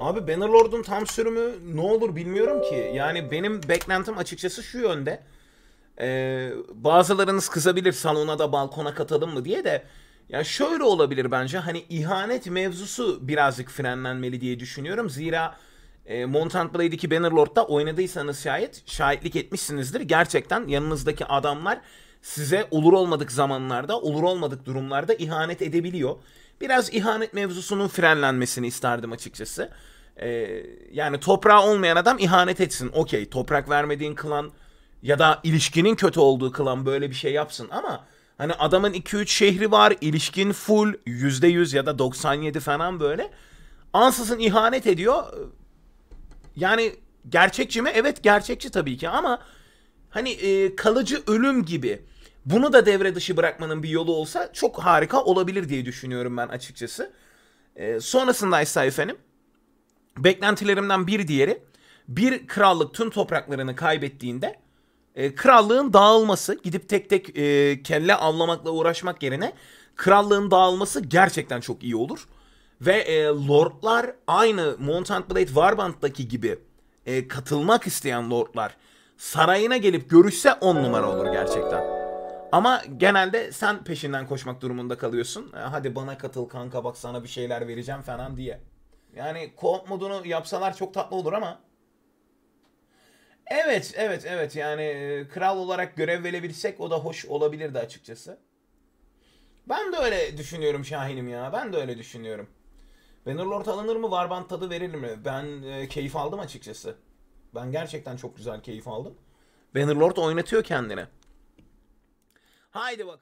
Abi Bannerlord'un tam sürümü ne olur bilmiyorum ki. Yani benim beklentim açıkçası şu yönde. Ee, bazılarınız kızabilir salona da balkona katalım mı diye de. Yani şöyle olabilir bence hani ihanet mevzusu birazcık frenlenmeli diye düşünüyorum. Zira e, Montant Blade 2 Bannerlord'da oynadıysanız şayet şahitlik etmişsinizdir. Gerçekten yanınızdaki adamlar size olur olmadık zamanlarda, olur olmadık durumlarda ihanet edebiliyor. Biraz ihanet mevzusunun frenlenmesini isterdim açıkçası. Ee, yani toprağı olmayan adam ihanet etsin. Okey toprak vermediğin klan ya da ilişkinin kötü olduğu klan böyle bir şey yapsın ama hani adamın 2-3 şehri var, ilişkin full %100 ya da 97 falan böyle. Ansızın ihanet ediyor. Yani gerçekçi mi? Evet gerçekçi tabii ki ama hani e, kalıcı ölüm gibi bunu da devre dışı bırakmanın bir yolu olsa çok harika olabilir diye düşünüyorum ben açıkçası. E, ee, ise efendim beklentilerimden bir diğeri bir krallık tüm topraklarını kaybettiğinde e, krallığın dağılması gidip tek tek e, kelle avlamakla uğraşmak yerine krallığın dağılması gerçekten çok iyi olur. Ve e, lordlar aynı Mountain Blade Warband'daki gibi e, katılmak isteyen lordlar sarayına gelip görüşse on numara olur gerçekten. Ama genelde sen peşinden koşmak durumunda kalıyorsun. E, hadi bana katıl kanka bak sana bir şeyler vereceğim falan diye. Yani co-op modunu yapsalar çok tatlı olur ama. Evet, evet, evet. Yani e, kral olarak görev verebilsek o da hoş olabilirdi açıkçası. Ben de öyle düşünüyorum Şahin'im ya. Ben de öyle düşünüyorum. Bannerlord alınır mı? Warband tadı verilir mi? Ben e, keyif aldım açıkçası. Ben gerçekten çok güzel keyif aldım. Bannerlord oynatıyor kendini. Haydi bak.